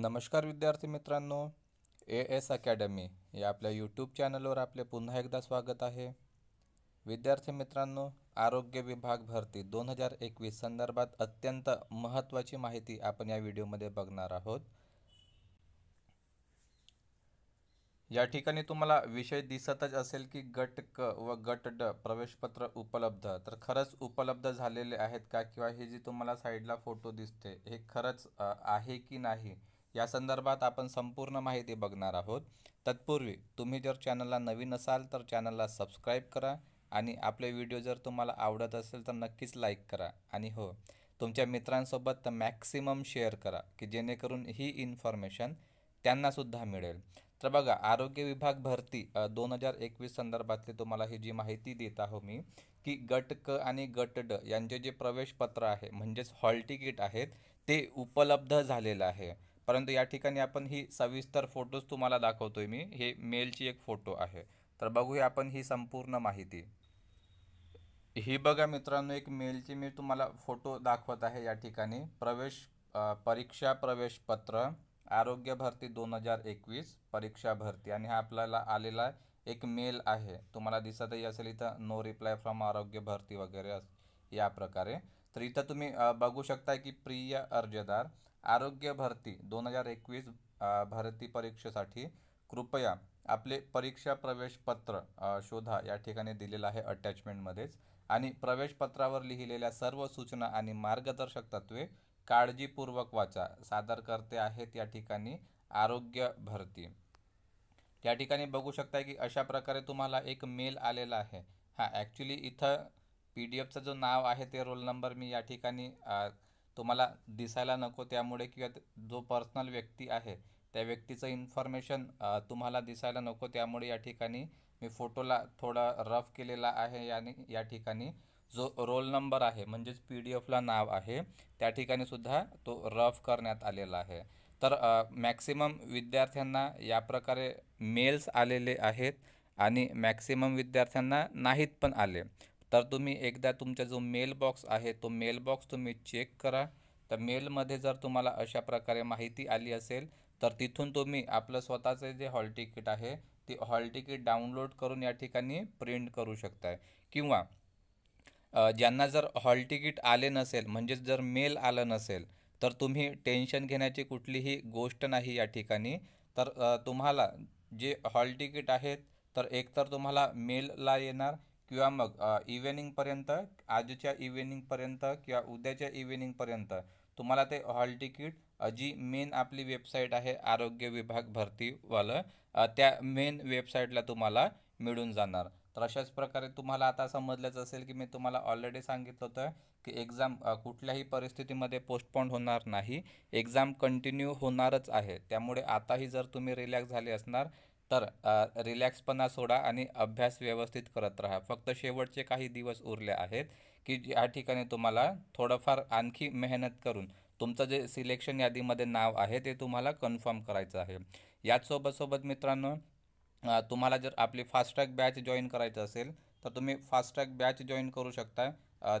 नमस्कार विद्यार्थी मित्रांनो ए एस अकॅडमी या आपल्या यूट्यूब चॅनलवर आपले पुन्हा एकदा स्वागत आहे विद्यार्थी मित्रांनो आरोग्य विभाग भरती दोन हजार एकवीस संदर्भात अत्यंत महत्त्वाची माहिती आपण या व्हिडिओमध्ये बघणार आहोत या ठिकाणी तुम्हाला विषय दिसतच असेल की गट क व गट ड प्रवेशपत्र उपलब्ध तर खरंच उपलब्ध झालेले आहेत का किंवा हे जी तुम्हाला साईडला फोटो दिसते हे खरंच आहे की नाही या संदर्भात आपण संपूर्ण माहिती बघणार आहोत तत्पूर्वी तुम्ही जर चॅनलला नवीन असाल तर चॅनलला सबस्क्राईब करा आणि आपले व्हिडिओ जर तुम्हाला आवडत असेल तर नक्कीच लाईक करा आणि हो तुमच्या मित्रांसोबत मॅक्सिमम शेअर करा की जेणेकरून ही इन्फॉर्मेशन त्यांनासुद्धा मिळेल तर बघा आरोग्य विभाग भरती दोन हजार एकवीस संदर्भातली तुम्हाला ही जी माहिती देत आहो मी की गट क आणि गट ड यांचे जे प्रवेशपत्र आहे म्हणजेच हॉल तिकीट आहेत ते उपलब्ध झालेलं आहे परंतु या ठिकाणी आपण ही सविस्तर फोटोज तुम्हाला दाखवतोय मी हे मेलची एक फोटो आहे तर बघूया आपण ही संपूर्ण माहिती ही बघा मित्रांनो एक मेलची मी तुम्हाला फोटो दाखवत आहे या ठिकाणी प्रवेश परीक्षा प्रवेश पत्र आरोग्य भरती दोन हजार एकवीस परीक्षा भरती आणि हा आपल्याला आलेला एक मेल आहे तुम्हाला दिसतही असेल इथं नो रिप्लाय फ्रॉम आरोग्य भरती वगैरे या प्रकारे तर इथं तुम्ही बघू शकता की प्रिय अर्जदार आरोग्य भरती दोन हजार एकवीस भरती परीक्षेसाठी कृपया आपले परीक्षा प्रवेशपत्र शोधा या ठिकाणी दिलेलं आहे अटॅचमेंटमध्येच आणि प्रवेशपत्रावर लिहिलेल्या सर्व सूचना आणि मार्गदर्शक तत्वे काळजीपूर्वक वाचा सादर करते आहेत या ठिकाणी आरोग्य भरती या ठिकाणी बघू शकता की अशा प्रकारे तुम्हाला एक मेल आलेला आहे हां ॲक्च्युली इथं पी डी एफचं जो नाव आहे ते रोल नंबर मी या ठिकाणी तुम्हाला दिसायला नको त्यामुळे किंवा जो पर्सनल व्यक्ती आहे त्या व्यक्तीचं इन्फॉर्मेशन तुम्हाला दिसायला नको त्यामुळे या ठिकाणी मी फोटोला थोडा रफ केलेला आहे आणि या ठिकाणी जो रोल नंबर आहे म्हणजेच पी डी एफला नाव आहे त्या ठिकाणी सुद्धा तो रफ करण्यात आलेला आहे तर मॅक्सिमम विद्यार्थ्यांना या प्रकारे मेल्स आलेले आहेत आणि मॅक्सिमम विद्यार्थ्यांना नाहीत पण आले तर तुम्ही एकदा तुमचा जो मेल बॉक्स आहे तो मेल बॉक्स तुम्ही चेक करा तर मेलमध्ये जर तुम्हाला अशा प्रकारे माहिती आली असेल तर तिथून तुम्ही आपलं स्वतःचं जे हॉल तिकीट आहे ती हॉल तिकीट डाउनलोड करून या ठिकाणी प्रिंट करू शकताय किंवा ज्यांना जर हॉल तिकीट आले नसेल म्हणजेच जर मेल आलं नसेल तर तुम्ही टेन्शन घेण्याची कुठलीही गोष्ट नाही या ठिकाणी तर तुम्हाला जे हॉल तिकीट आहेत तर एकतर तुम्हाला मेलला येणार किंवा मग पर्यंत आजच्या पर्यंत किंवा उद्याच्या पर्यंत तुम्हाला ते हॉल तिकीट जी मेन आपली वेबसाईट आहे आरोग्य विभाग भरतीवालं त्या मेन वेबसाईटला तुम्हाला मिळून जाणार तर अशाच प्रकारे तुम्हाला आता समजलंच असेल की मी तुम्हाला ऑलरेडी सांगितलं होतं की एक्झाम कुठल्याही परिस्थितीमध्ये पोस्टपोन होणार नाही एक्झाम कंटिन्यू होणारच आहे त्यामुळे आताही जर तुम्ही रिलॅक्स झाले असणार तर रिलॅक्सपणा सोडा आणि अभ्यास व्यवस्थित करत राहा फक्त शेवटचे काही दिवस उरले आहेत की या ठिकाणी तुम्हाला थोडंफार आणखी मेहनत करून तुमचं जे सिलेक्शन यादीमध्ये नाव आहे ते तुम्हाला कन्फर्म करायचं आहे याचसोबतसोबत सोबत मित्रांनो तुम्हाला जर आपली फास्ट ट्रॅक बॅच जॉईन करायचं असेल तर तुम्ही फास्ट ट्रॅक बॅच जॉईन करू शकता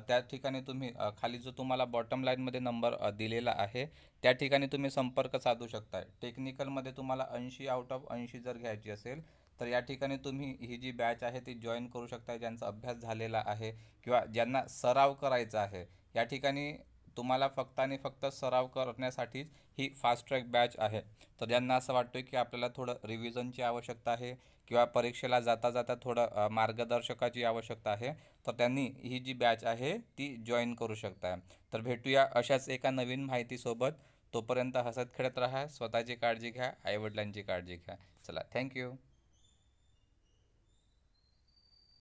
त्या ठिकाणी तुम्ही खाली जो तुम्हाला बॉटम लाईनमध्ये नंबर दिलेला आहे त्या ठिकाणी तुम्ही संपर्क साधू शकता टेक्निकलमध्ये तुम्हाला ऐंशी आउट ऑफ ऐंशी जर घ्यायची असेल तर या ठिकाणी तुम्ही ही जी बॅच आहे ती जॉईन करू शकता ज्यांचा अभ्यास झालेला आहे किंवा ज्यांना सराव करायचा आहे या ठिकाणी तुम्हाला फक्त आणि फक्त सराव करण्यासाठीच ही फास्ट ट्रॅक बॅच आहे तर ज्यांना असं वाटतं की आपल्याला थोडं रिव्हिजनची आवश्यकता आहे किंवा परीक्षेला जाता जाता थोडं मार्गदर्शकाची आवश्यकता आहे तर त्यांनी ही जी बॅच आहे ती जॉईन करू शकता तर भेटूया अशाच एका नवीन माहितीसोबत तोपर्यंत हसत खेळत राहा स्वतःची काळजी घ्या आईवडिलांची काळजी घ्या चला थँक्यू